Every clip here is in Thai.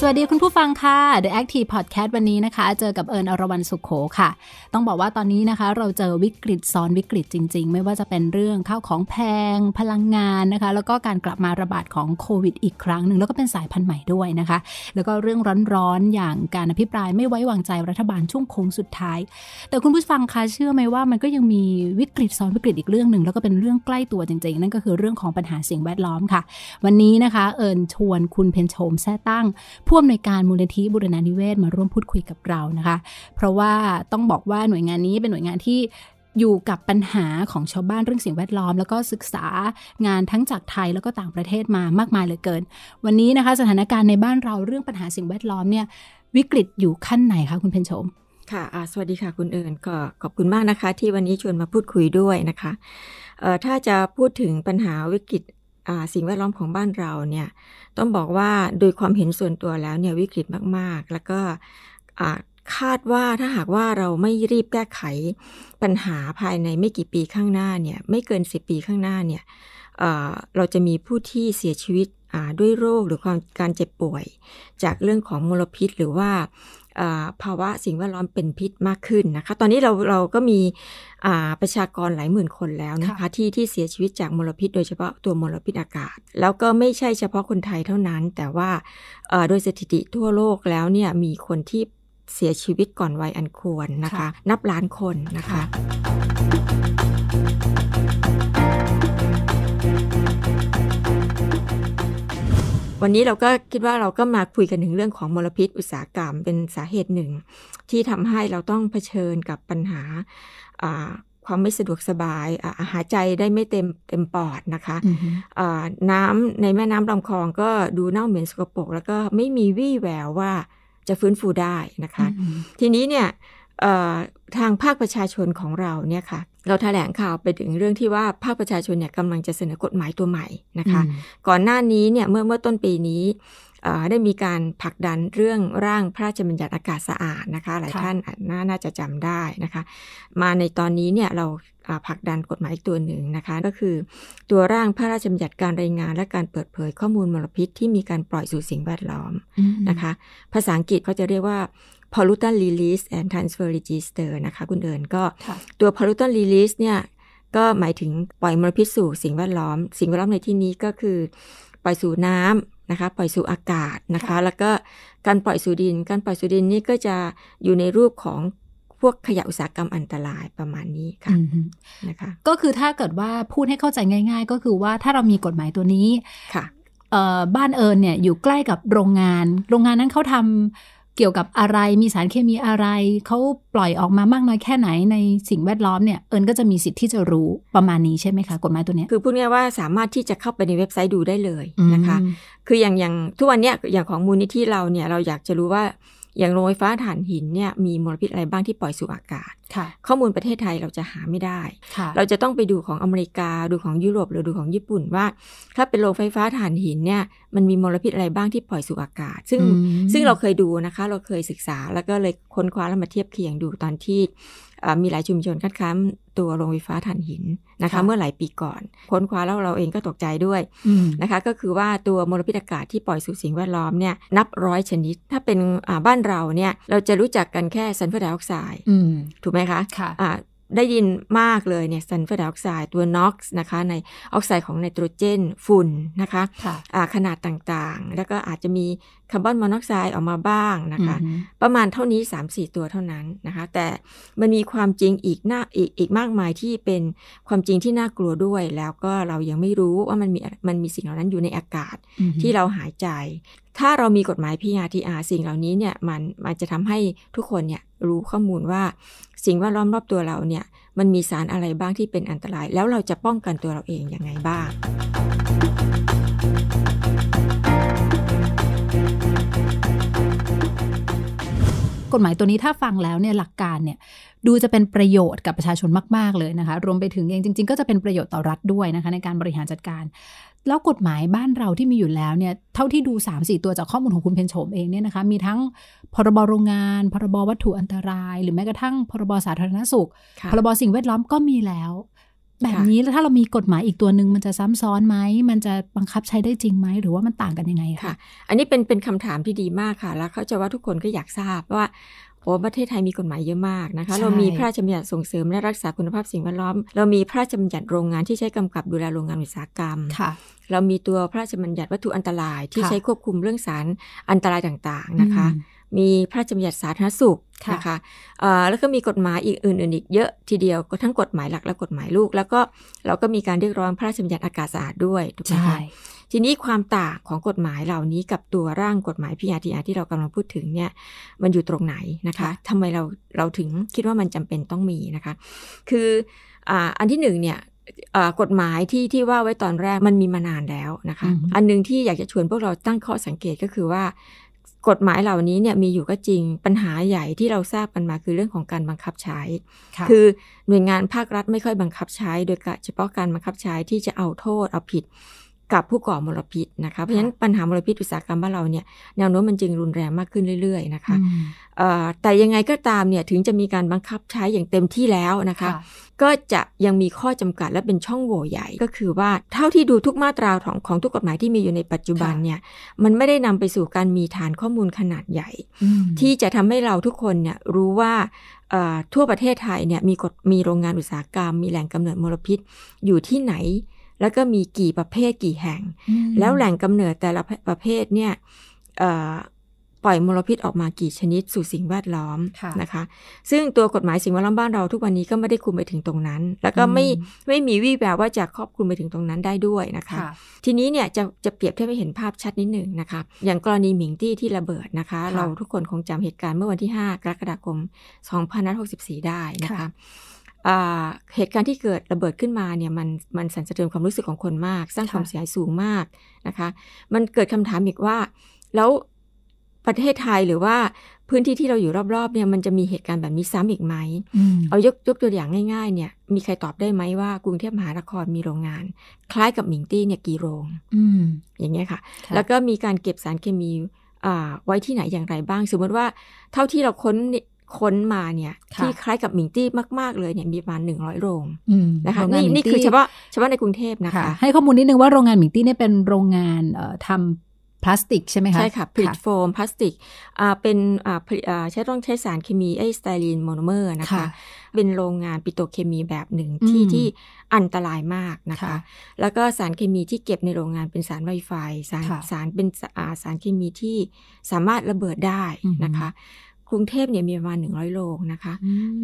สวัสดีคุณผู้ฟังค่ะ The Active Podcast วันนี้นะคะ เจอกับเอิญอรวรันสุขโขค่ะ ต้องบอกว่าตอนนี้นะคะ เราเจอวิกฤตซ้อนวิกฤตจริงๆ ไม่ว่าจะเป็นเรื่องข้าวของแพงพลังงานนะคะ แล้วก็การกลับมาระบาดของโควิดอีกครั้งหนึ่ง แล้วก็เป็นสายพันธุ์ใหม่ด้วยนะคะ แล้วก็เรื่องร้อนๆอย่างการอภิปรายไม่ไว้วางใจรัฐบาลช่วงโค้งสุดท้าย แต่คุณผู้ฟังคะเชื่อไหมว่ามันก็ยังมีวิกฤตซ้อนวิกฤตอีกเรื่องหนึ่งแล้วก็เป็นเรื่องใกล้ตัวจริงๆ นั่นก็คือเรื่องของปัญหาสิ่งแวดล้อมค่ะ วันนี้นะคะ เอิญชวนคุณเพนโชมแท้ตั้งผู้อำนวยการมูลนิธิบุรณานิเวศมาร่วมพูดคุยกับเรานะคะ เพราะว่าต้องบอกว่าหน่วยงานนี้เป็นหน่วยงานที่อยู่กับปัญหาของชาวบ้านเรื่องสิ่งแวดล้อม แล้วก็ศึกษางานทั้งจากไทยแล้วก็ต่างประเทศมามากมายเหลือเกิน วันนี้นะคะสถานการณ์ในบ้านเราเรื่องปัญหาสิ่งแวดล้อมเนี่ยวิกฤตอยู่ขั้นไหนคะคุณเพนชม ค่ะสวัสดีค่ะ คุณเอิญก็ขอบคุณมากนะคะ ที่วันนี้ชวนมาพูดคุยด้วยนะคะถ้าจะพูดถึงปัญหาวิกฤตสิ่งแวดล้อมของบ้านเราเนี่ยต้องบอกว่าโดยความเห็นส่วนตัวแล้วเนี่ยวิกฤตมาก ๆ แล้วก็คาดว่าถ้าหากว่าเราไม่รีบแก้ไขปัญหาภายในไม่กี่ปีข้างหน้าเนี่ย ไม่เกิน10ปีข้างหน้าเนี่ยเราจะมีผู้ที่เสียชีวิตด้วยโรคหรือความการเจ็บป่วย จากเรื่องของมลพิษหรือว่าภาวะสิ่งแวดล้อมเป็นพิษมากขึ้นนะคะ ตอนนี้เราเราก็มีประชากรหลายหมื่นคนแล้วนะคะที่ที่เสียชีวิตจากมลพิษ โดยเฉพาะตัวมลพิษอากาศ แล้วก็ไม่ใช่เฉพาะคนไทยเท่านั้น แต่ว่าโดยสถิติทั่วโลกแล้วเนี่ยมีคนที่เสียชีวิตก่อนวัยอันควรนะคะนับล้านคนนะคะวันนี้เราก็คิดว่าเราก็มาคุยกันถึงเรื่องของมลพิษอุตสาหกรรมเป็นสาเหตุหนึ่ง ที่ทำให้เราต้องเผชิญกับปัญหาความไม่สะดวกสบายอาหารใจได้ไม่เต็มเต็มปอดนะคะน้ำในแม่น้ำลำคลองก็ดูเน่าเหม็นสกปรกแล้วก็ไม่มีวี่แววว่าจะฟื้นฟูได้นะคะ ทีนี้เนี่ยทางภาคประชาชนของเราเนี่ยค่ะ เราถแถลงข่าวไปถึงเรื่องที่ว่าภาคประชาชนเนี่ยกำลังจะเสนอกฎหมายตัวใหม่นะคะ ก่อนหน้านี้เนี่ยเมื่อเมื่อต้นปีนี้ได้มีการผลักดันเรื่องร่างพระราชบัญญัติอากาศสะอาดนะคะหลายท่านน่าจะจำได้นะคะ มาในตอนนี้เนี่ยเราผลักดันกฎหมายอีกตัวหนึ่งนะคะ ก็คือตัวร่างพระราชบัญญัติการรายงาน และการเปิดเผยข้อมูลมลพิษที่มีการปล่อยสู่สิ่งแวดล้อมนะคะ ภาษาอังกฤษเขาจะเรียกว่า pollutant release and transfer register นะคะคุณเอิญก็ตัว pollutant release เนี่ยก็หมายถึงปล่อยมลพิษสู่สิ่งแวดล้อม สิ่งแวดล้อมในที่นี้ก็คือปล่อยสู่น้ำนะคะปล่อยสู่อากาศนะคะแล้วก็การปล่อยสู่ดิน การปล่อยสู่ดินนี่ก็จะอยู่ในรูปของพวกขยะอุตสาหกรรมอันตรายประมาณนี้ค่ะนะคะก็คือถ้าเกิดว่าพูดให้เข้าใจง่าย ๆ ก็คือว่าถ้าเรามีกฎหมายตัวนี้ค่ะบ้านเอิญเนี่ยอยู่ใกล้กับโรงงาน โรงงานนั้นเขาทำเกี่ยวกับอะไรมีสารเคมีอะไร เขาปล่อยออกมามากน้อยแค่ไหนในสิ่งแวดล้อมเนี่ย เอิญก็จะมีสิทธิ์ที่จะรู้ประมาณนี้ใช่ไหมคะกฎหมายตัวนี้คือพูดง่ายว่าสามารถที่จะเข้าไปในเว็บไซต์ดูได้เลยนะคะ คืออย่างอย่างทุกวันเนี้ยอย่างของมูลนิธิเราเนี่ย เราอยากจะรู้ว่าอย่างโรงไฟฟ้าถ่านหินเนี่ยมีมลพิษอะไรบ้างที่ปล่อยสู่อากาศข้อมูลประเทศไทยเราจะหาไม่ได้ เราจะต้องไปดูของอเมริกาดูของยุโรปหรือดูของญี่ปุ่นว่า ถ้าเป็นโรงไฟฟ้าถ่านหินเนี่ยมันมีมลพิษอะไรบ้างที่ปล่อยสู่อากาศ ซึ่งซึ่งเราเคยดูนะคะ เราเคยศึกษา แล้วก็เลยค้นคว้าแล้วมาเทียบเคียงดูตอนที่มีหลายชุมชนคัดค้านตัวโรงไฟฟ้าถ่านหินนะคะ เมื่อหลายปีก่อนค้นคว้าแล้วเราเองก็ตกใจด้วยนะคะ ก็คือว่าตัวมลพิษอากาศที่ปล่อยสู่สิ่งแวดล้อมเนี่ยนับร้อยชนิดถ้าเป็นบ้านเราเนี่ยเราจะรู้จักกันแค่ซัลเฟอร์ไดออกไซด์ถูกไหมคะคะะได้ยินมากเลยเนี่ยซัลเฟอร์ไดออกไซด์ตัวน็อกซ์นะคะในออกไซด์ของไนโตรเจนฝุ่นนะคะะขนาดต่างๆ แล้วก็อาจจะมีคาร์บอนมอนอกไซด์ออกมาบ้างนะคะ ประมาณเท่านี้ 3-4 ตัวเท่านั้นนะคะ แต่มันมีความจริงอีกหน้าอีกอีกมากมายที่เป็นความจริงที่น่ากลัวด้วย แล้วก็เรายังไม่รู้ว่ามันมีมันมีสิ่งเหล่านั้นอยู่ในอากาศที่เราหายใจถ้าเรามีกฎหมายพิาทีอาสิ่งเหล่านี้เนี่ยมันมันจะทำให้ทุกคนเนี่ยรู้ข้อมูลว่าสิ่งแวดล้อมรอบตัวเราเนี่ยมันมีสารอะไรบ้างที่เป็นอันตราย แล้วเราจะป้องกันตัวเราเองอย่างไงบ้าง กฎหมายตัวนี้ถ้าฟังแล้วเนี่ยหลักการเนี่ยดูจะเป็นประโยชน์กับประชาชนมาก ๆเลยนะคะรวมไปถึงเองจริง ๆ ก็จะเป็นประโยชน์ต่อรัฐด้วยนะคะในการบริหารจัดการแล้วกฎหมายบ้านเราที่มีอยู่แล้วเนี่ย เท่าที่ดู 3 4 ตัวจากข้อมูล ของคุณเพนโฉมเองเนี่ยนะคะ มีทั้งพรบโรงงาน พรบวัตถุอันตราย หรือแม้กระทั่ง พรบสาธารณสุข พรบสิ่งแวดล้อมก็มีแล้ว แบบนี้แล้วถ้าเรามีกฎหมายอีกตัวหนึ่งมันจะซ้ำซ้อนไหม มันจะบังคับใช้ได้จริงไหมหรือว่ามันต่างกันยังไงคะอันนี้เป็นเป็นคำถามที่ดีมากค่ะ แล้วเข้าจจว่าทุกคนก็อยากทราบว่าโอ้ประเทศไทยมีกฎหมายเยอะมากนะคะ เรามีพระราชบัญญัติส่งเสริมและรักษาคุณภาพสิ่งแวดล้อม เรามีพระราชบัญญัติโรงงานที่ใช้กำกับดูแลโรงงานอุตสาหกรรมค่ะ เรามีตัวพระราชบัญญัติวัตถุอันตรายที่ใช้ควบคุมเรื่องสารอันตรายต่างๆนะคะ มีพระราชบัญญัติสาธารณสุขนะคะแล้วก็มีกฎหมายอีกอื่นๆอีก เยอะทีเดียวก็ทั้งกฎหมายหลักและกฎหมายลูก แล้วก็เราก็มีการเรียกร้องพระราชบัญญัติอากาศสะอาดด้วยถูกไหมคะทีนี้ความต่างของกฎหมายเหล่านี้กับตัวร่างกฎหมาย PRTR ที่เรากำลังพูดถึงเนี่ยมันอยู่ตรงไหนนะคะทำไมเราเราถึงคิดว่ามันจำเป็นต้องมีนะคะ คือออันที่หนึ่งเนี่ยกฎหมายที่ที่ว่าไว้ตอนแรกมันมีมานานแล้วนะคะ อันนึงที่อยากจะชวนพวกเราตั้งข้อสังเกตก็คือว่า กฎหมายเหล่านี้เนี่ยมีอยู่ก็จริงปัญหาใหญ่ที่เราทราบกันมาคือเรื่องของการบังคับใช้คือหน่วยงานภาครัฐไม่ค่อยบังคับใช้ โดยเฉพาะการบังคับใช้ที่จะเอาโทษ เอาผิดกับผู้ก่อมลพิษนะคะเพราะฉะนั้น ปัญหามลพิษอุตสาหกรรมบ้านเราเนี่ยแนวโน้มมันจึงรุนแรงมากขึ้นเรื่อยๆนะคะแต่ยังไงก็ตามเนี่ยถึงจะมีการบังคับใช้อย่างเต็มที่แล้วนะคะก็จะยังมีข้อจำกัดและเป็นช่องโหว่ใหญ่ก็คือว่าเท่าที่ดูทุกมาตราของของทุกกฎหมายที่มีอยู่ในปัจจุบันเนี่ยมันไม่ได้นำไปสู่การมีฐานข้อมูลขนาดใหญ่ ที่จะทำให้เราทุกคนเนี่ยรู้ว่าทั่วประเทศไทยเนี่ยมีกฎมีโรงงานอุตสาหกรรม มีแหล่งกำเนิดมลพิษอยู่ที่ไหนแล้วก็มีกี่ประเภทกี่แห่ง แล้วแหล่งกำเนิดแต่ละประเภทเนี่ยปล่อยมลพิษออกมากี่ชนิด สู่สิ่งแวดล้อมะนะคะ ซึ่งตัวกฎหมายสิ่งแวดล้อมบ้านเราทุกวันนี้ก็ไม่ได้คุมไปถึงตรงนั้น แล้วก็ไม่ไม่มีวี่แววว่าจะครอบคลุมไปถึงตรงนั้นได้ด้วยนะคะ ทีนี้เนี่ยจะจะเปรียบเทียบให้เห็นภาพชัดนิดหนึ่งนะคะ อย่างกรณีหมิงตี้ที่ระเบิดนะคะ เราทุกคนคงจำเหตุการณ์เมื่อวันที่ 5 กรกฎาคม2564ได้นะคะคะเหตุการณ์ที่เกิดระเบิดขึ้นมาเนี่ยมันมันสั่นสะเทือนความรู้สึกของคนมาก สร้างความเสียหายสูงมากนะคะ มันเกิดคำถามอีกว่าแล้วประเทศไทยหรือว่าพื้นที่ที่เราอยู่รอบๆเนี่ยมันจะมีเหตุการณ์แบบนี้ซ้ำอีกไหม เอายกยกตัวอย่างง่ายๆเนี่ยมีใครตอบได้ไหมว่ากรุงเทพมหานครมีโรงงาน คล้ายกับหมิงตี้เนี่ยกี่โรงอย่างเงี้ยค่ะแล้วก็มีการเก็บสารเคมีไว้ที่ไหนอย่างไรบ้าง สมมติว่าเท่าที่เราค้นค้นมาเนี่ยที่คล้ายกับมิงตี้มากๆเลยเนี่ยมีประมาณหนึ่งร้อยโรงนะคะ นี่นี่คือเฉพาะเฉพาะในกรุงเทพนะคะ ให้ข้อมูลนิดนึงว่าโรงงานมิงตี้เนี่ยเป็นโรงงานทำพลาสติกใช่ไหมคะใช่ค่ะผลิตโฟมพลาสติกเป็นใช้ต้องใช้สารเคมีไอสไตรีนโมโนเมอร์นะคะ เป็นโรงงานปิโตเคมีแบบหนึ่งที่ที่อันตรายมากนะคะ แล้วก็สารเคมีที่เก็บในโรงงานเป็นสารไวไฟสารสารเป็นสารเคมีที่สามารถระเบิดได้นะคะกรุงเทพเนี่ยมีประมาณหนึ่งร้อยโรงนะคะ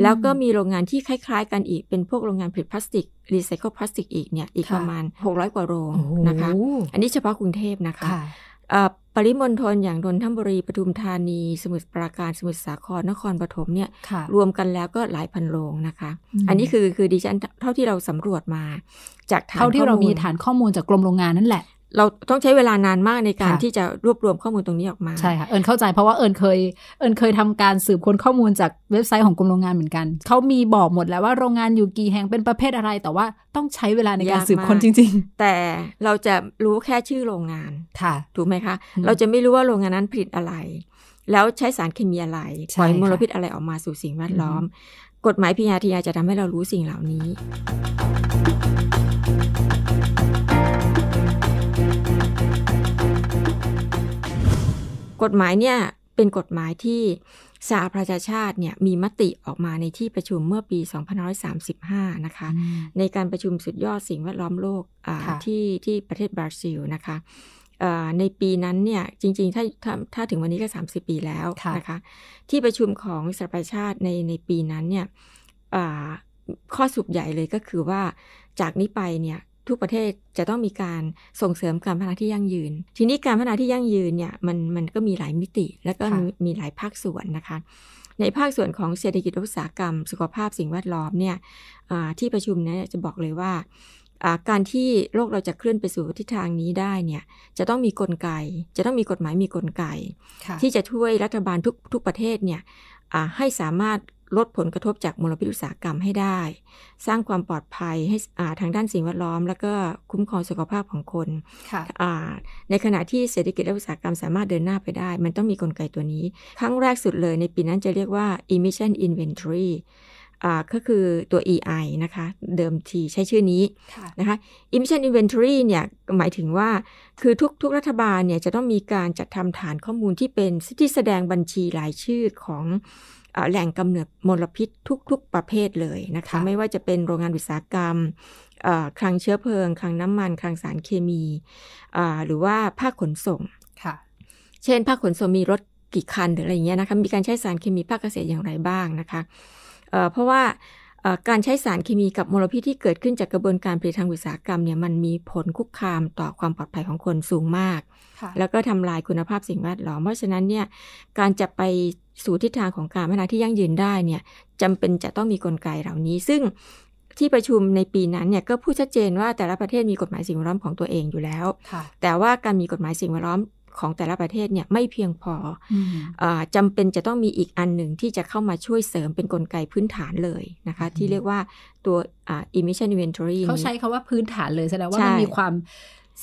แล้วก็มีโรงงานที่คล้ายๆกันอีกเป็นพวกโรงงานผลิตพลาสติก รีไซเคิลพลาสติกอีกเนี่ยอีกประมาณหกร้อยกว่าโรงนะคะอันนี้เฉพาะกรุงเทพนะคะ ปริมณฑลอย่างนนทบุรีปทุมธานีสมุทรปราการสมุทรสาครนครปฐมเนี่ยรวมกันแล้วก็หลายพันโรงนะคะ อันนี้คือคือดิฉันเท่าที่เราสำรวจมา จากฐานเท่าที่เรามีฐานข้อมูลจากกรมโรงงานนั่นแหละเราต้องใช้เวลานานมากในการที่จะรวบรวมข้อมูลตรงนี้ออกมาใช่ค่ะเอิญเข้าใจเพราะว่าเอิญเคย เอิญเคยทำการสืบค้นข้อมูลจากเว็บไซต์ของกรมโรงงานเหมือนกัน เขามีบอกหมด แล้วว่าโรงงานอยู่กี่แห่งเป็นประเภทอะไร แต่ว่าต้องใช้เวลาในการสืบค้นจริง ๆ แต่เราจะรู้แค่ชื่อโรงงานค่ะ ถูกไหมคะ เราจะไม่รู้ว่าโรงงานนั้นผลิตอะไร แล้วใช้สารเคมีอะไรปล่อยมลพิษอะไรออกมาสู่สิ่งแวดล้อม กฎหมายพิยาธิยาจะทำให้เรารู้สิ่งเหล่านี้กฎหมายเนี่ยเป็นกฎหมายที่สหประชาชาติเนี่ยมีมติออกมาในที่ประชุมเมื่อปี2535 นะคะ ในการประชุมสุดยอดสิ่งแวดล้อมโลกที่ที่ประเทศบราซิลนะคะ ในปีนั้นเนี่ยจริงๆถ้าถ้าถ้าถึงวันนี้ก็ 30 ปีแล้วนะคะ ที่ประชุมของสหประชาชาติในในปีนั้นเนี่ยข้อสุบใหญ่เลยก็คือว่าจากนี้ไปเนี่ยทุกประเทศจะต้องมีการส่งเสริมการพัฒนาที่ยั่งยืน ทีนี้การพัฒนาที่ยั่งยืนเนี่ยมันมันก็มีหลายมิติ และก็มีหลายภาคส่วนนะคะ ในภาคส่วนของเศรษฐกิจอุตสาหกรรม สุขภาพสิ่งแวดล้อมเนี่ยที่ประชุมนี้จะบอกเลยว่า การที่โลกเราจะเคลื่อนไปสู่ทิศทางนี้ได้เนี่ยจะต้องมีกลไก จะต้องมีกฎหมายมีกลไกที่จะช่วยรัฐบาลทุกทุกประเทศเนี่ยให้สามารถลดผลกระทบจากมลพิษอุตสาหกรรมให้ได้ สร้างความปลอดภัยให้ทางด้านสิ่งแวดล้อม แล้วก็คุ้มครองสุขภาพของคน ในขณะที่เศรษฐกิจและอุตสาหกรรมสามารถเดินหน้าไปได้ มันต้องมีกลไกตัวนี้ ครั้งแรกสุดเลยในปีนั้นจะเรียกว่า emission inventory ก็คือตัว EI นะคะ เดิมทีใช้ชื่อนี้นะคะ emission inventory เนี่ยหมายถึงว่าคือทุกทุกรัฐบาลเนี่ยจะต้องมีการจัดทำฐานข้อมูลที่เป็นที่แสดงบัญชีรายชื่อของแหล่งกำเนิดมลพิษทุกๆ ประเภทเลยนะคะไม่ว่าจะเป็นโรงงานอุตสาหกรรมคลังเชื้อเพลิงคลังน้ำมันคลังสารเคมีหรือว่าภาคขนส่งเช่น ภาคขนส่งมีรถกี่คัน หรืออะไรเงี้ยนะคะมีการใช้สารเคมีภาคเกษตรอย่างไรบ้างนะคะเพราะว่าการใช้สารเคมีกับมลพิษที่เกิดขึ้นจากกระบวนการผลิตทางอุตสาหกรรมเนี่ยมันมีผลคุกคามต่อความปลอดภัยของคนสูงมากแล้วก็ทำลายคุณภาพสิ่งแวดล้อมเพราะฉะนั้นเนี่ยการจะไปสู่ทิศทางของการพัฒนาที่ยั่งยืนได้เนี่ยจำเป็นจะต้องมีกลไกเหล่านี้ ซึ่งที่ประชุมในปีนั้นเนี่ยก็พูดชัดเจนว่าแต่ละประเทศมีกฎหมายสิ่งแวดล้อมของตัวเองอยู่แล้ว แต่ว่าการมีกฎหมายสิ่งแวดล้อมของแต่ละประเทศเนี่ยไม่เพียงพออจำเป็นจะต้องมีอีกอันหนึ่งที่จะเข้ามาช่วยเสริมเป็นนกลไกพื้นฐานเลยนะคะ ที่เรียกว่าตัว emission inventory เขาใช้คาว่าพื้นฐานเลยแสดงว่ามันมีความ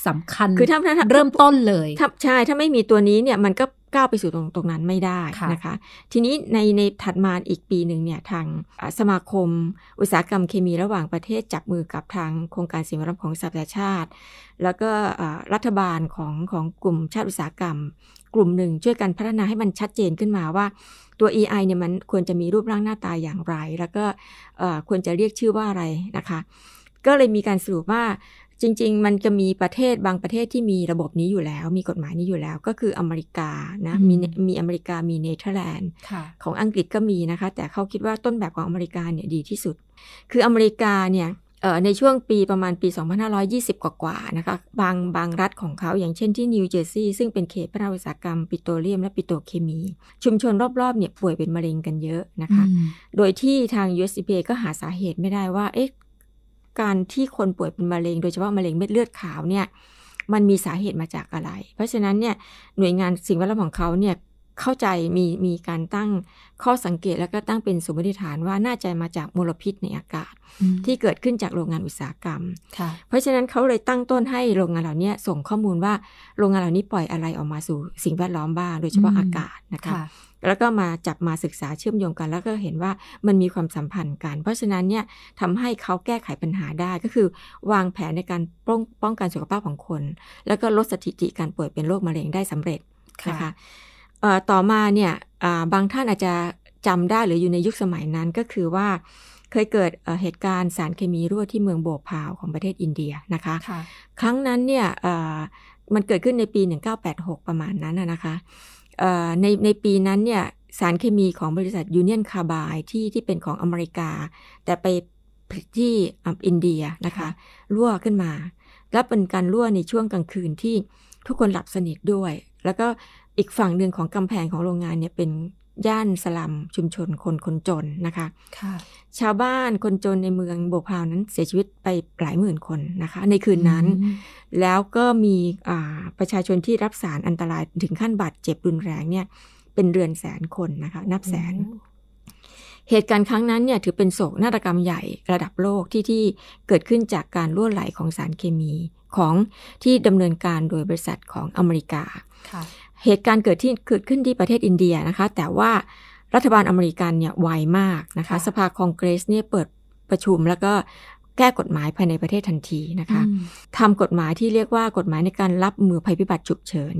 สำคัญคือถ้าเริ่มต้นเลยใช่ถ้าไม่มีตัวนี้เนี่ยมันก็ก้าวไปสู่ตรงตรงนั้นไม่ได้นะคะ ทีนี้ในในถัดมาอีกปีหนึ่งเนี่ยทางสมาคม อุตสาหกรรมเคมีระหว่างประเทศ จับมือกับทางโครงการสิ่งแวดล้อมของสหประชาชาติ แล้วก็รัฐบาลของของกลุ่มชาติอุตสาหกรรม กลุ่มหนึ่งช่วยกันพัฒนาให้มันชัดเจนขึ้นมาว่าตัว EI เนี่ยมันควรจะมีรูปร่างหน้าตาอย่างไร แล้วก็ควรจะเรียกชื่อว่าอะไรนะคะ ก็เลยมีการสรุปว่าจริง ๆ มันจะมีประเทศบางประเทศที่มีระบบนี้อยู่แล้ว มีกฎหมายนี้อยู่แล้ว ก็คืออเมริกานะ มีมีอเมริกามีเนเธอร์แลนด์ของอังกฤษก็มีนะคะ แต่เขาคิดว่าต้นแบบของอเมริกาเนี่ยดีที่สุด คืออเมริกาเนี่ยในช่วงปีประมาณปี 2520 กว่าๆ นะคะ บางบางรัฐของเขาอย่างเช่นที่นิวเจอร์ซีย์ซึ่งเป็นเขตพระอุตสาหกรรม ปิโตรเลียมและปิโตรเคมี ชุมชน รอบๆ เนี่ยป่วยเป็นมะเร็งกันเยอะนะคะ โดยที่ทาง USDA ก็หาสาเหตุไม่ได้ว่าเอ๊ะการที่คนป่วยเป็นมะเร็งโดยเฉพาะมะเร็งเม็ดเลือดขาวเนี่ยมันมีสาเหตุมาจากอะไร เพราะฉะนั้นเนี่ยหน่วยงานสิ่งแวดล้อมของเขาเนี่ยเข้าใจมีมีการตั้งข้อสังเกตแล้วก็ตั้งเป็นสมมติฐานว่าน่าจะมาจากมลพิษในอากาศที่เกิดขึ้นจากโรงงานอุตสาหกรรมเพราะฉะนั้นเขาเลยตั้งต้นให้โรงงานเหล่านี้ส่งข้อมูลว่าโรงงานเหล่านี้ปล่อยอะไรออกมาสู่สิ่งแวดล้อมบ้างโดยเฉพาะอากาศนะคะแล้วก็มาจับมาศึกษาเชื่อมโยงกัน แล้วก็เห็นว่ามันมีความสัมพันธ์กัน เพราะฉะนั้นเนี่ยทำให้เขาแก้ไขปัญหาได้ ก็คือวางแผนในการป้องป้องกันสุขภาพของคน แล้วก็ลดสถิติการป่วยเป็นโรคมะเร็งได้สำเร็จนะคะต่อมาเนี่ยบางท่านอาจจะจำได้หรืออยู่ในยุคสมัยนั้นก็คือว่าเคยเกิดเหตุการณ์สารเคมีรั่วที่เมืองโบพาวของประเทศอินเดียนะคะคะครั้งนั้นเนี่ยมันเกิดขึ้นในปี 1986 ประมาณนั้นนะคะในในปีนั้นเนี่ย สารเคมีของบริษัทยูเนียนคาบายที่ที่เป็นของอเมริกา แต่ไปที่อินเดียนะคะรั่วขึ้นมา และเป็นการรั่วในช่วงกลางคืนที่ทุกคนหลับสนิทด้วย แล้วก็อีกฝั่งหนึ่งของกำแพงของโรงงานเนี่ยเป็นย่านสลัมชุมชนคนคนจนนะคะคะชาวบ้านคนจนในเมืองโบพาวนั้นเสียชีวิตไปหลายหมื่นคนนะคะ ในคืนนั้นแล้วก็มีประชาชนที่รับสารอันตรายถึงขั้นบาดเจ็บรุนแรงเนี่ยเป็นเรือนแสนคนนะคะ นับแสน เหตุการณ์ครั้งนั้นเนี่ยถือเป็นโศกนาฏกรรมใหญ่ระดับโลกที่ที่เกิดขึ้นจากการล่วไหลของสารเคมีของที่ดำเนินการโดยบริษัทของอเมริกาเหตุการณ์เกิดที่เกิดขึ้นที่ประเทศอินเดียนะคะ แต่ว่ารัฐบาลอเมริกันเนี่ยไวมากนะคะ สภาคองเกรสเนี่ยเปิดประชุมแล้วก็แก้กฎหมายภายในประเทศทันทีนะคะทำกฎหมายที่เรียกว่ากฎหมายในการรับมือภัยพิบัติฉุกเฉิน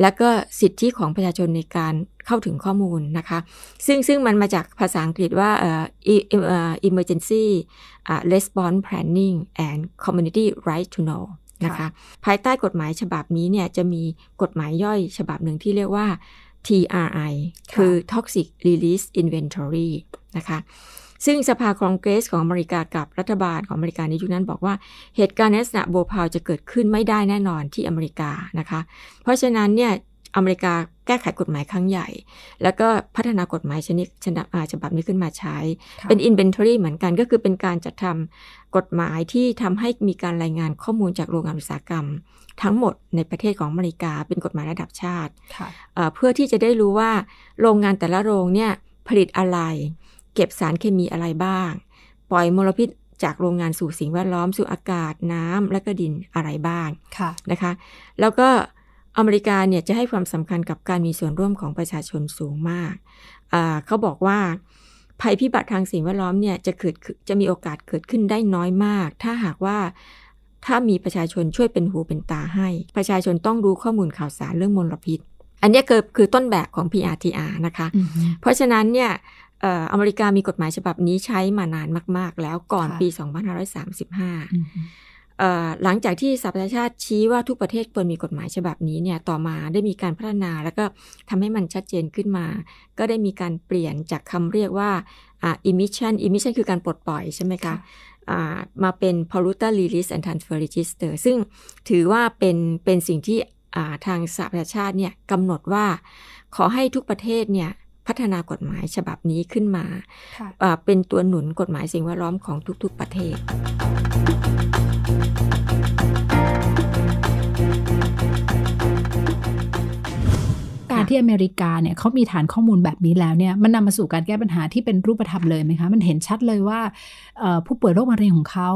และก็สิทธิของประชาชนในการเข้าถึงข้อมูลนะคะ ซึ่งซึ่งมันมาจากภาษาอังกฤษว่า emergency response planning and community right to know นะคะภายใต้กฎหมายฉบับนี้เนี่ยจะมีกฎหมายย่อยฉบับหนึ่งที่เรียกว่า TRI คือ Toxic Release Inventory นะคะ ซึ่งสภาคองเกรสของอเมริกากับรัฐบาลของอเมริกาในยุคนั้นบอกว่าเหตุการณ์ลักษณะโบพาวจะเกิดขึ้นไม่ได้แน่นอนที่อเมริกา นะคะ เพราะฉะนั้นเนี่ยอเมริกาแก้ไขกฎหมายครั้งใหญ่ แล้วก็พัฒนากฎหมายชนิดฉบับฉบับนี้ขึ้นมาใช้ เป็น inventory เหมือนกันก็คือเป็นการจัดทำกฎหมายที่ทำให้มีการรายงานข้อมูลจากโรงงานอุตสาหกรรมทั้งหมดในประเทศของอเมริกาเป็นกฎหมายระดับชาติ เพื่อที่จะได้รู้ว่า โรงงานแต่ละโรงเนี่ยผลิตอะไร เก็บสารเคมีอะไรบ้าง ปล่อยมลพิษจากโรงงานสู่สิ่งแวดล้อมสู่อากาศน้ำ และก็ดินอะไรบ้างะนะคะ แล้วก็อเมริกาเนี่ยจะให้ความสำคัญกับการมีส่วนร่วมของประชาชนสูงมาก เขาบอกว่าภัยพิบัติทางสิ่งแวดล้อมเนี่ยจะเกิดจะมีโอกาสเกิดขึ้นได้น้อยมาก ถ้าหากว่าถ้ามีประชาชนช่วยเป็นหูเป็นตาให้ ประชาชนต้องรู้ข้อมูลข่าวสารเรื่องมลพิษ อันนี้เกิดคือต้นแบบของ PRTR นะคะ เพราะฉะนั้นเนี่ยอเมริกามีกฎหมายฉบับนี้ใช้มานานมาก ๆ แล้วก่อนปี 2535หลังจากที่สหประชาชาติชี้ว่าทุกประเทศควรมีกฎหมายฉบับนี้เนี่ย ต่อมาได้มีการพัฒนาแล้วก็ทำให้มันชัดเจนขึ้นมา ก็ได้มีการเปลี่ยนจากคำเรียกว่า emission emission คือการปลดปล่อยใช่ไหมคะ มาเป็น polluter release and transfer register ซึ่งถือว่าเป็นเป็นสิ่งที่ทางสหประชาชาติเนี่ยกำหนดว่า ขอให้ทุกประเทศเนี่ยพัฒนากฎหมายฉบับนี้ขึ้นมา เป็นตัวหนุนกฎหมายสิ่งแวดล้อมของทุก ๆประเทศที่อเมริกาเนี่ยเขามีฐานข้อมูลแบบนี้แล้วเนี่ย มันนำมาสู่การแก้ปัญหาที่เป็นรูปธรรมเลยไหมคะ มันเห็นชัดเลยว่าผู้ป่วยโรคมะเร็งของเขา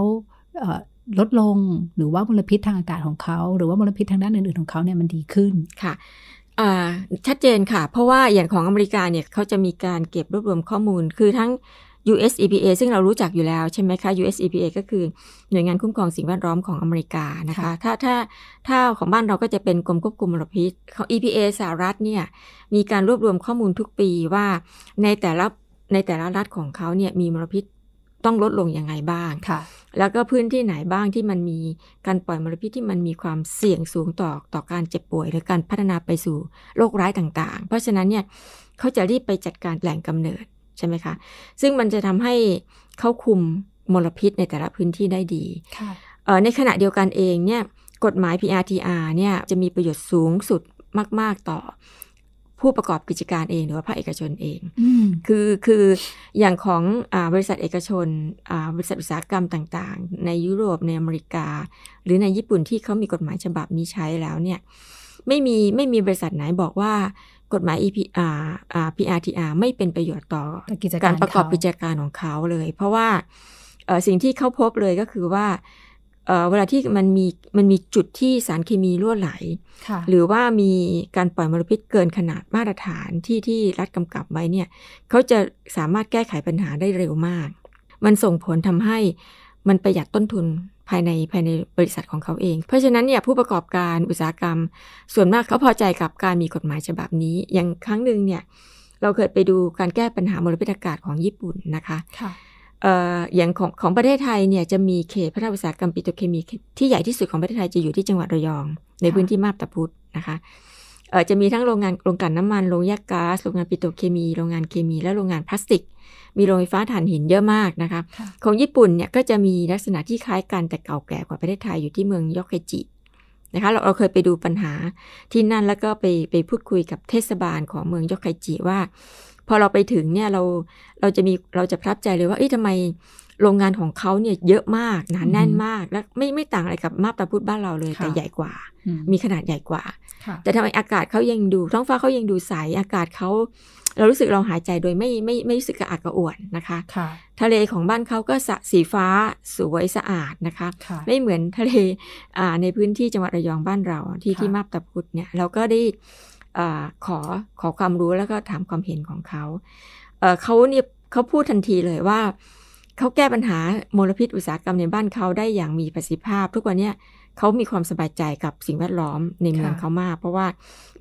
ลดลง หรือว่ามลพิษทางอากาศของเขา หรือว่ามลพิษทางด้านอื่น ๆของเขาเนี่ย มันดีขึ้นค่ะชัดเจนค่ะ เพราะว่าอย่างของอเมริกาเนี่ยเขาจะมีการเก็บรวบรวมข้อมูล คือทั้ง US EPA ซึ่งเรารู้จักอยู่แล้วใช่ไหมคะ US EPA ก็คือหน่วยงานคุ้มครองสิ่งแวดล้อมของอเมริกานะคะ ถ้าถ้าถ้าของบ้านเราก็จะเป็นกรมควบคุมมลพิษของ EPA สหรัฐเนี่ยมีการรวบรวมข้อมูลทุกปีว่า ในแต่ละในแต่ละรัฐของเขาเนี่ยมีมลพิษต้องลดลงยังไงบ้างค่ะ แล้วก็พื้นที่ไหนบ้างที่มันมีการปล่อยมลพิษที่มันมีความเสี่ยงสูงต่อต่อการเจ็บป่วยหรือการพัฒนาไปสู่โรคร้ายต่างๆ เพราะฉะนั้นเนี่ยเขาจะรีบไปจัดการแหล่งกำเนิดใช่ไหมคะ ซึ่งมันจะทำให้เข้าคุมมลพิษในแต่ละพื้นที่ได้ดี ในขณะเดียวกันเองเนี่ย กฎหมาย PRTR เนี่ยจะมีประโยชน์สูงสุดมาก ๆ ต่อผู้ประกอบกิจการเอง หรือว่าภาคเอกชนเองอคือคืออย่างของอบริษัทเอกชน บริษัทอุตสาหกรรมต่าง ๆ ในยุโรปในอเมริกา หรือในญี่ปุ่นที่เขามีกฎหมายฉบับนี้ใช้แล้วเนี่ย ไม่มีไม่มีบริษัทไหนบอกว่ากฎหมาย EPR PRTR ไม่เป็นประโยชน์ต่อการประกอบกิจการของเขาเลย เพราะว่าสิ่งที่เขาพบเลยก็คือว่า เวลาที่มันมีมันมีจุดที่สารเคมีรั่วไหล หรือว่ามีการปล่อยมลพิษเกินขนาดมาตรฐานที่ที่รัฐกำกับไว้เนี่ย เขาจะสามารถแก้ไขปัญหาได้เร็วมาก มันส่งผลทำให้มันประหยัดต้นทุนภายในภายในบริษัทของเขาเอง เพราะฉะนั้นเนี่ยผู้ประกอบการอุตสาหกรรม ส่วนมากเขาพอใจกับการมีกฎหมายฉบับนี้ อย่างครั้งหนึ่งเนี่ยเราเคยไปดูการแก้ปัญหามลพิษอากาศของญี่ปุ่นนะคะค่ะอย่างของของประเทศไทยเนี่ยจะมีเขตพระราชอุตสาหกรรมปิโตรเคมี ที่ใหญ่ที่สุดของประเทศไทยจะอยู่ที่จังหวัดระยอง ในพื้นที่มาบตาพุธนะคะจะมีทั้งโรงงาน โรงกลั่นน้ำมันโรงแยกก๊าซโรงงานปิโตรเคมี โรงงานเคมี และโรงงานพลาสติก มีโรงไฟฟ้าถ่านหินเยอะมากนะคะ ของญี่ปุ่นเนี่ยก็จะมีลักษณะที่คล้ายกัน แต่เก่าแก่กว่าประเทศไทยอยู่ที่เมืองยอกเคจินะคะเราเราเคยไปดูปัญหาที่นั่นแล้วก็ไปไปพูดคุยกับเทศบาลของเมืองยอกเคจิว่า พอเราไปถึงเนี่ยเราเราจะมีเราจะพรับใจเลยว่าเอ๊ะทำไมโรงงานของเขาเนี่ยเยอะมากหนาแน่นมาก และไม่ไม่ต่างอะไรกับมาบตาพุธบ้านเราเลยแต่ใหญ่กว่า มีขนาดใหญ่กว่า แต่ทำไมอากาศเขายังดูท้องฟ้าเขายังดูใส อากาศเขาเรารู้สึกเราหายใจโดยไม่ไม่ไม่รู้สึกกระอักกระอ่วนนะคะทะเลของบ้านเขาก็สสีฟ้าสวยสะอาดนะคะ ไม่เหมือนทะเลในพื้นที่จังหวัดระยองบ้านเราที่ที่มาบตาพุธเนี่ยเราก็ได้ขอขอความรู้แล้วก็ถามความเห็นของเขาเขาเนี่ยเขาพูดทันทีเลยว่าเขาแก้ปัญหามลพิษอุตสาหกรรมในบ้านเขาได้อย่างมีประสิทธิภาพ ทุกวันนี้เขามีความสบายใจกับสิ่งแวดล้อมในเมืองเขามาก เพราะว่า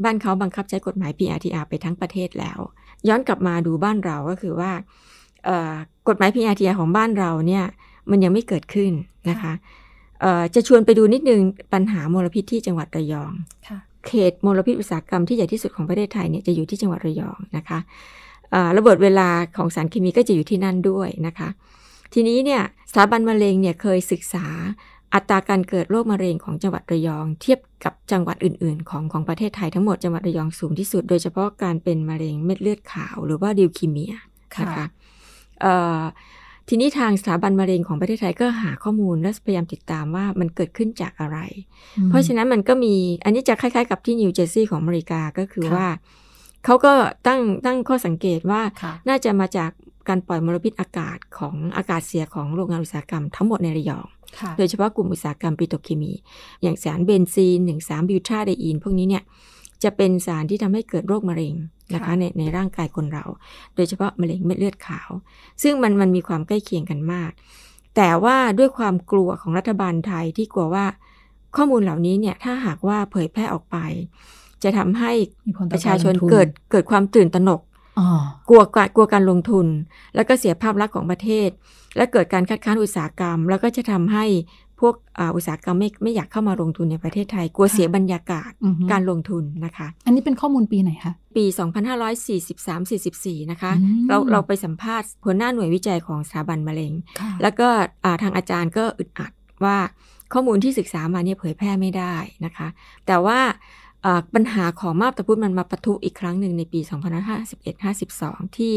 บ้านเขาบังคับใช้กฎหมาย PRTR ไปทั้งประเทศแล้ว ย้อนกลับมาดูบ้านเราก็คือว่ากฎหมาย PRTR ของบ้านเราเนี่ยมันยังไม่เกิดขึ้นนะคะจะชวนไปดูนิดนึงปัญหามลพิษที่จังหวัดระยองเขตมลพิษอุตสาหกรรมที่ใหญ่ที่สุดของประเทศไทยเนี่ยจะอยู่ที่จังหวัดระยองนะคะระเบิดเวลาของสารเคมีก็จะอยู่ที่นั่นด้วยนะคะทีนี้เนี่ยสถาบันมะเร็งเนี่ยเคยศึกษาอัตราการเกิดโรคมะเร็งของจังหวัดระยอง เทียบกับจังหวัดอื่น ๆ ของของประเทศไทย ทั้งหมดจังหวัดระยองสูงที่สุด โดยเฉพาะการเป็นมะเร็งเม็ดเลือดขาว หรือว่าดิวคีเมียนะคะทีนี้ทางสถาบันมะเร็งของประเทศไทยก็หาข้อมูล และพยายามติดตามว่ามันเกิดขึ้นจากอะไร เพราะฉะนั้นมันก็มีอันนี้จะคล้าย ๆ กับที่นิวเจอร์ซีย์ของอเมริกาก็คือว่าเขาก็ตั้งตั้งข้อสังเกตว่า น่าจะมาจากการปล่อยมลพิษอากาศของอากาศเสียของโรงงานอุตสาหกรรมทั้งหมดในระยอง โดยเฉพาะกลุ่มอุตสาหกรรมปิโตรเคมี อย่างสารเบนซีนหนึ่งสามบิวทราไดอีน พวกนี้เนี่ย จะเป็นสารที่ทำให้เกิดโรคมะเร็งนะคะในในร่างกายคนเรา โดยเฉพาะมะเร็งเม็ดเลือดขาว ซึ่งมันมันมีความใกล้เคียงกันมาก แต่ว่าด้วยความกลัวของรัฐบาลไทยที่กลัวว่าข้อมูลเหล่านี้เนี่ย ถ้าหากว่าเผยแพร่ออกไป จะทำให้ประชาชนเกิดเกิดความตื่นตระหนกกลัวกลัวการลงทุน แล้วก็เสียภาพลักษณ์ของประเทศ และเกิดการคัดค้านอุตสาหกรรม แล้วก็จะทำให้พวกอุตสาหกรรมไม่ไม่อยากเข้ามาลงทุนในประเทศไทย กลัวเสียบรรยากาศการลงทุนนะคะ อันนี้เป็นข้อมูลปีไหนคะปี 2543-44นะคะเราเราไปสัมภาษณ์หัวหน้าหน่วยวิจัยของสถาบันมะเร็งแล้วก็ทางอาจารย์ก็อึดอัดว่าข้อมูลที่ศึกษามาเนี่ยเผยแพร่ไม่ได้นะคะ แต่ว่าปัญหาของมาบตาพุธมันมาปะทุอีกครั้งหนึ่งในปี2551-52ที่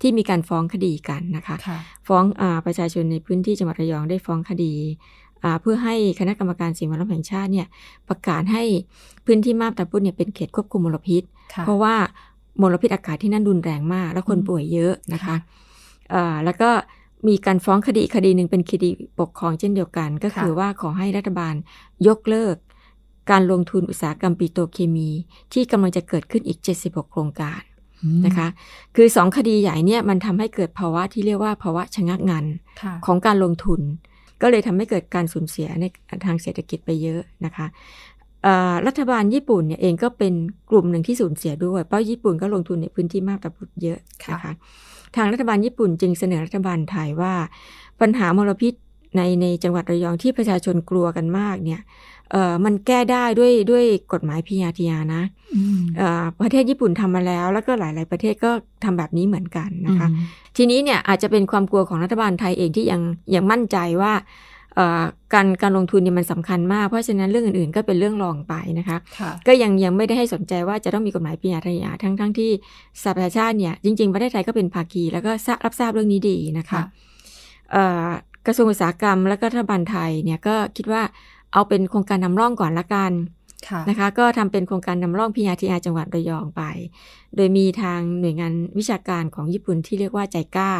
ที่มีการฟ้องคดีกันนะคะคะฟ้องอประชาชนในพื้นที่จังหวัดระยองได้ฟ้องคดีเพื่อให้คณะกรรมการสิ่งแวดล้อมแห่งชาติเนี่ยประกาศให้พื้นที่มาบตาพุธเนี่ยเป็นเขตควบคุมมลพิษ เพราะว่ามลพิษอากาศที่นั่นรุนแรงมากและคนป่วยเยอะนะคะะแล้วก็มีการฟ้องคดีคดีหนึ่งเป็นคดีปกครองเช่นเดียวกันก็คือว่าขอให้รัฐบาลยกเลิกการลงทุนอุตสาหกรรมปิโตเคมีที่กำลังจะเกิดขึ้นอีก 76 โครงการนะคะคือสองคดีใหญ่เนี่ยมันทำให้เกิดภาวะที่เรียกว่าภาวะชะงักงันของการลงทุน ก็เลยทำให้เกิดการสูญเสียในทางเศรษฐกิจไปเยอะนะคะรัฐบาลญี่ปุ่นเนี่ยเองก็เป็นกลุ่มหนึ่งที่สูญเสียด้วยเพราะญี่ปุ่นก็ลงทุนในพื้นที่มากตะพุธเยอะนะคะทางรัฐบาลญี่ปุ่นจึงเสนอรัฐบาลไทยว่าปัญหามลพิษในในจังหวัดระยองที่ประชาชนกลัวกันมาก เนี่ยเออมันแก้ได้ด้วยด้วยกฎหมายพิยาทียานะเออประเทศญี่ปุ่นทำมาแล้ว แล้วก็หลาย ๆประเทศก็ทำแบบนี้เหมือนกันนะคะ ทีนี้เนี่ยอาจจะเป็นความกลัวของรัฐบาลไทยเองที่ยังยังมั่นใจว่าการการลงทุนเนี่ยมันสำคัญมากเพราะฉะนั้นเรื่องอื่นๆก็เป็นเรื่องรองไปนะคะก็ยังยังไม่ได้ให้สนใจว่าจะต้องมีกฎหมายพิจารณาทั้งทั้งที่สหประชาชาติเนี่ยจริงๆประเทศไทยก็เป็นภาคีแล้วก็รับทราบเรื่องนี้ดีนะคะกระทรวงอุตสาหกรรมและก็รัฐบาลไทยเนี่ยก็คิดว่าเอาเป็นโครงการนำร่องก่อนละกันนะคะก็ทำเป็นโครงการนำร่อง PRTR จังหวัดระยองไป โดยมีทางหน่วยงานวิชาการของญี่ปุ่นที่เรียกว่าใจก้า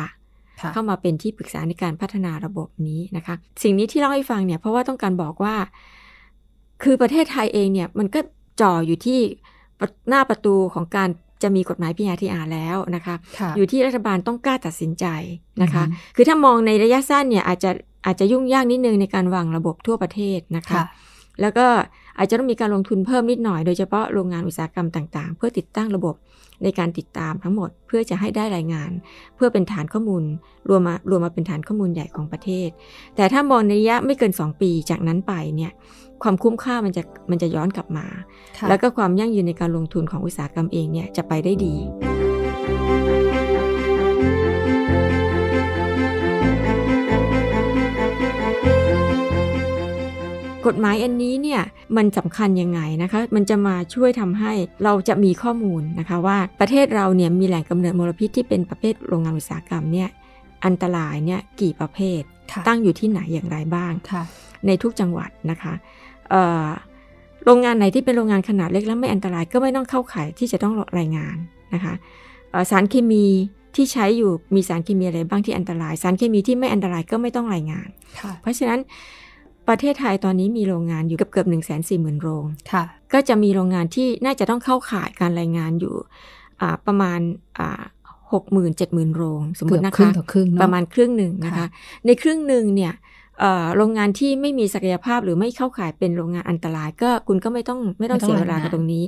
เข้ามาเป็นที่ปรึกษาในการพัฒนาระบบนี้นะคะสิ่งนี้ที่เล่าให้ฟังเนี่ยเพราะว่าต้องการบอกว่าคือประเทศไทยเองเนี่ยมันก็จ่ออยู่ที่หน้าประตูของการจะมีกฎหมายพิจารณาแล้วนะคะคะ อยู่ที่รัฐบาลต้องกล้าตัดสินใจนะคะ คือถ้ามองในระยะสั้นเนี่ยอาจจะอาจจะยุ่งยากนิดนึงในการวางระบบทั่วประเทศนะคะคะแล้วก็อาจจะต้องมีการลงทุนเพิ่มนิดหน่อยโดยเฉพาะโรงงานอุตสาหกรรมต่างๆ เพื่อติดตั้งระบบในการติดตามทั้งหมดเพื่อจะให้ได้รายงาน เพื่อเป็นฐานข้อมูลรวมมารวมมาเป็นฐานข้อมูลใหญ่ของประเทศ แต่ถ้ามองในระยะไม่เกิน 2 ปีจากนั้นไปเนี่ยความคุ้มค่ามันจะมันจะย้อนกลับมา แล้วก็ความยั่งยืนในการลงทุนของอุตสาหกรรมเองเนี่ยจะไปได้ดีฎหมายอันนี้เนี่ยมันสำคัญยังไงนะคะมันจะมาช่วยทำให้เราจะมีข้อมูลนะคะว่าประเทศเราเนี่ยมีแหล่งกำเนิดมลพิษที่เป็นประเภท โรงงานอุตสาหกรรมเนี่ยอันตรายเนี่ยกี่ประเภทตั้งอยู่ที่ไหนอย่างไรบ้างในทุกจังหวัดนะคะโรงงานไหนที่เป็นโรงงานขนาดเล็กและไม่อันตรายก็ไม่ต้องเข้าข่ายที่จะต้องรายงานนะคะสารเคมีที่ใช้อยู่มีสารเคมีอะไรบ้างที่อันตราย สารเคมีที่ไม่อันตรายก็ไม่ต้องรายงานเพราะฉะนั้นประเทศไทยตอนนี้มีโรงงานอยู่เกือบเกือบหนึ่งแสนสี่หมื่นโรงค่ะ ก็จะมีโรงงานที่น่าจะต้องเข้าข่ายการรายงานอยู่ประมาณหกหมื่นเจ็ดหมื่นโรงสมมตินะคะประมาณครึ่งหนึ่งนะคะในครึ่งหนึ่งเนี่ยโรงงานที่ไม่มีศักยภาพหรือไม่เข้าขายเป็นโรงงานอันตราย ก็คุณก็ไม่ต้องไม่ต้องเสียเวลากับตรงนี้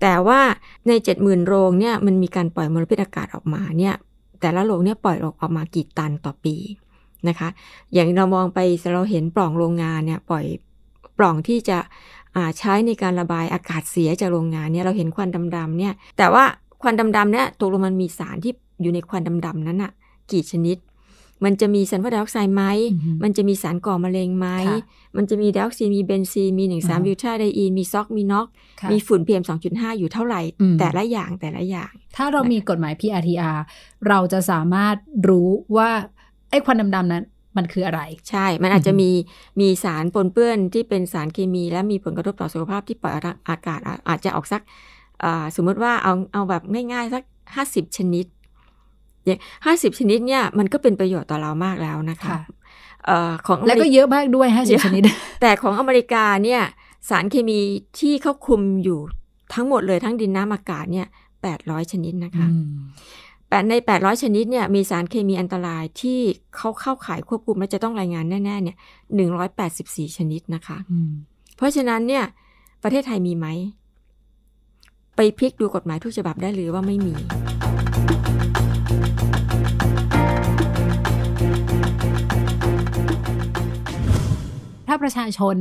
แต่ว่าในเจ็ดหมื่นโรงเนี่ยมันมีการปล่อยมลพิษอากาศออกมาเนี่ย แต่ละโรงเนี่ยปล่อยออกออกมากี่ตันต่อปีนะคะอย่างเรามองไปเราเห็นปล่องโรงงานเนี่ยปล่อยปล่องที่จะใช้ในการระบายอากาศเสียจากโรงงานเนี่ยเราเห็นควันดำๆเนี่ยแต่ว่าควันดำๆเนี่ยตกลงมันมีสารที่อยู่ใน ควันดำๆนั้นอะกี่ชนิด มันจะมีซัลเฟอร์ไดออกไซด์ไหมมันจะมีสารก่อมะเร็งไหมมันจะมีไดออกซีนมีเบนซีมีหนึ่งสามบิวทาไดอีนมีซอกมีน็อก มีฝุ่นพีเอมสองจุดห้าอยู่เท่าไหร่ แต่ละอย่างแต่ละอย่าง ถ้าเรามีกฎหมาย PRTR เราจะสามารถรู้ว่าไอ้ควันดำๆนั้น มันคืออะไรใช่ มันอาจจะมีมีสารปนเปื้อนที่เป็นสารเคมี และมีผลกระทบต่อสุขภาพที่ปล่อยอากาศอาจจะออกสักสมมติว่าเอาเอาแบบง่ายๆสักห้าสิบชนิดยี่ห้าสิบชนิดเนี่ยมันก็เป็นประโยชน์ต่อเรามากแล้วนะคะะของแล้วก็เยอะมากด้วยห้าสิบชนิด แต่ของอเมริกาเนี่ยสารเคมีที่เขาคุมอยู่ทั้งหมดเลยทั้งดินน้ำอากาศเนี่ยแปดร้อยชนิดนะคะแใน 800 ชนิด เนี่ย มีสารเคมีอันตรายที่เขาเข้าขายควบคุมและจะต้องรายงานแน่ๆ เนี่ย 184 ชนิดนะคะ เพราะฉะนั้นเนี่ย ประเทศไทยมีไหม ไปพลิกดูกฎหมายทุกฉบับได้หรือว่าไม่มี ถ้าประชาชน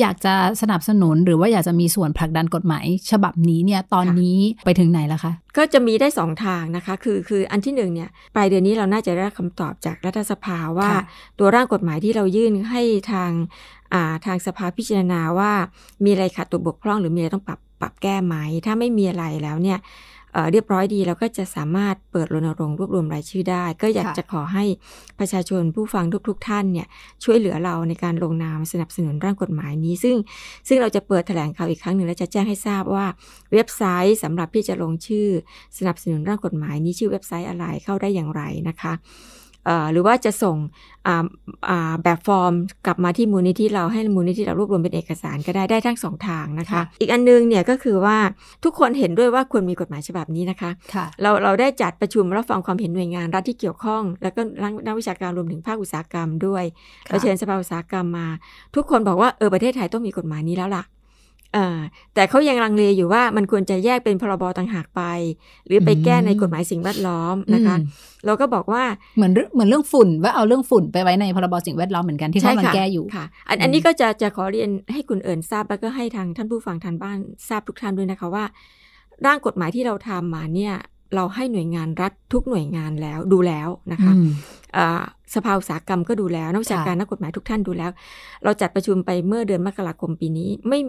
อยากจะสนับสนุนหรือว่าอยากจะมีส่วนผลักดันกฎหมาย ฉบับนี้เนี่ยตอนนี้ไปถึงไหนแล้วคะก็จะมีได้สองทางนะคะ คือคืออันที่หนึ่งเนี่ยปลายเดือนนี้เราน่าจะได้คำตอบจากรัฐสภาว่า ตัวร่างกฎหมายที่เรายื่นให้ทางาทางสภาพิจารณาว่า มีอะไรขาดตัวบกพร่องหรือมีอะไรต้องปรับปรับแก้ไหมถ้าไม่มีอะไรแล้วเนี่ยเรียบร้อยดีเราก็จะสามารถเปิดรณรงค์รวบรวมรายชื่อได้ ก็อยากจะขอให้ประชาชนผู้ฟังทุกๆทท่านเนี่ยช่วยเหลือเราในการลงนามสนับสนุนร่างกฎหมายนี้ ซึ่งซึ่งเราจะเปิดแถลงข่าวอีกครั้งหนึ่งและจะแจ้งให้ทราบว่าเว็บไซต์สำหรับที่จะลงชื่อสนับสนุนร่างกฎหมายนี้ชื่อเว็บไซต์อะไรเข้าได้อย่างไรนะคะหรือว่าจะส่งแบบฟอร์มกลับมาที่มูลนิธิเราให้มูลนิธิเรารวบรวมเป็นเอกสารก็ได้ได้ทั้งสองทางนะคะอีกอันนึงเนี่ยก็คือว่าทุกคนเห็นด้วยว่าควรมีกฎหมายฉบับนี้นะคะคะเราเราได้จัดประชุมรับฟังความเห็นหน่วยงานรัฐที่เกี่ยวข้อง แล้วก็นักวิชาการรวมถึงภาคอุตสาหกรรม ด้วยเราเชิญสภาอุตสาหกรรมมา ทุกคนบอกว่าเออประเทศไทยต้องมีกฎหมายนี้แล้วล่ะแต่เขายังลังเลอยู่ว่ามันควรจะแยกเป็นพรบต่างหากไป หรือไปแก้ในกฎหมายสิ่งแวดล้อมนะคะเราก็บอกว่าเหมือนเหมือนเรื่องฝุ่นว่าเอาเรื่องฝุ่นไปไว้ในพรบสิ่งแวดล้อมเหมือนกันที่เขากำลังแก้อยู่ค่ะอันอันนี้ก็จะจะขอเรียนให้คุณเอิญทราบแล้วก็ให้ทางท่านผู้ฟังทางบ้านทราบทุกท่านด้วยนะคะว่าร่างกฎหมายที่เราทำมาเนี่ยเราให้หน่วยงานรัฐทุกหน่วยงานแล้วดูแล้วนะคะสภาอุตสาหกรรมก็ดูแล้วนักวิชาการนักกฎหมายทุกท่านดูแล้ว เราจัดประชุมไปเมื่อเดือนมกราคมปีนี้ไม่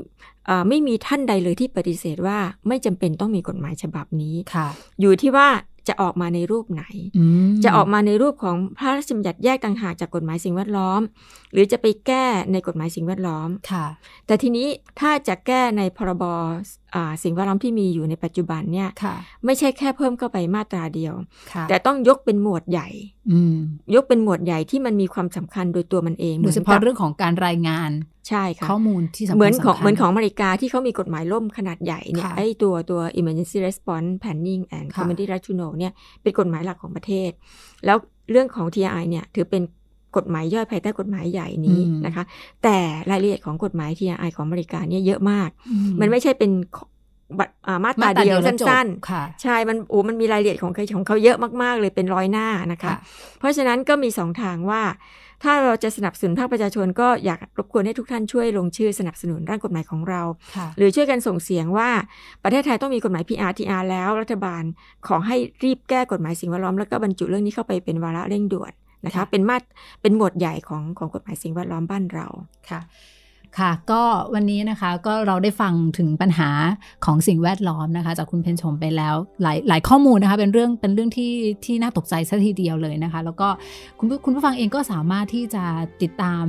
ไม่มีท่านใดเลยที่ปฏิเสธว่าไม่จำเป็นต้องมีกฎหมายฉบับนี้อยู่ที่ว่าจะออกมาในรูปไหน จะออกมาในรูปของพระราชบัญญัติแยกต่างหากจากกฎหมายสิ่งแวดล้อม หรือจะไปแก้ในกฎหมายสิ่งแวดล้อมค่ะ แต่ทีนี้ถ้าจะแก้ในพรบสิ่งแวดล้อมที่มีอยู่ในปัจจุบันเนี่ยไม่ใช่แค่เพิ่มเข้าไปมาตราเดียว แต่ต้องยกเป็นหมวดใหญ่ ยกเป็นหมวดใหญ่ที่มันมีความสำคัญโดยตัวมันเองโดยเฉพาะเรื่องของการรายงาน ใช่ค่ะข้อมูลที่สำคัญ เหมือนของเหมือนของอเมริกาที่เขามีกฎหมายล่มขนาดใหญ่เนี่ยไอ้ตัวตัว emergency response planning and community r e s h t o n o เนี่ยเป็นกฎหมายหลักของประเทศ แล้วเรื่องของ TI เนี่ยถือเป็นกฎหมายย่อยภายใต้กฎหมายใหญ่นี้นะคะ แต่รายละเอียดของกฎหมายท t ไอของอเมริกาเนี่ยเยอะมาก มันไม่ใช่เป็นบัตรมาตราเดียวสั้นๆใช่มันโอ้มันมีรายละเอียดของของเขาเยอะมากๆเลยเป็นร้อยหน้านะคะ เพราะฉะนั้นก็มีสองทางว่าถ้าเราจะสนับสนุนภาคประชาชนก็อยากรบกวนให้ทุกท่าน ช่วยลงชื่อสนับสนุนร่างกฎหมายของเรา หรือช่วยกันส่งเสียงว่า ประเทศไทยต้องมีกฎหมาย PRTR แล้วรัฐบาลขอให้รีบแก้กฎหมายสิ่งแวดล้อมแล้วก็บรรจุเรื่องนี้เข้าไปเป็นวาระเร่งด่วนนะคะเป็นมาตเป็นหมวดใหญ่ของของกฎหมายสิ่งแวดล้อมบ้านเราค่ะค่ะ ก็วันนี้นะคะก็เราได้ฟังถึงปัญหาของสิ่งแวดล้อมนะคะ จากคุณเพนชมไปแล้ว หลายหลายข้อมูลนะคะ เป็นเรื่องเป็นเรื่องที่ที่น่าตกใจซะทีเดียวเลยนะคะ แล้วก็คุณคุณผู้ฟังเองก็สามารถที่จะติดตาม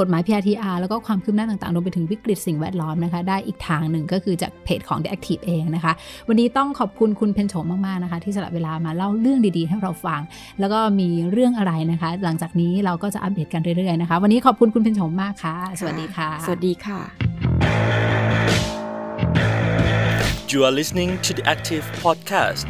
กฎหมาย PRTR แล้วก็ความคืบหน้าต่างๆรวมไปถึงวิกฤตสิ่งแวดล้อมนะคะ ได้อีกทางหนึ่งก็คือจากเพจของ The Active เองนะคะ วันนี้ต้องขอบคุณคุณเพนโฉมมากๆนะคะที่สละเวลามาเล่าเรื่องดีๆ ให้เราฟัง แล้วก็มีเรื่องอะไรนะคะ หลังจากนี้เราก็จะอัปเดตกันเรื่อยๆนะคะ วันนี้ขอบคุณคุณเพนโฉมมากค่ะ สวัสดีค่ะ สวัสดีค่ะ You are listening to the Active Podcast.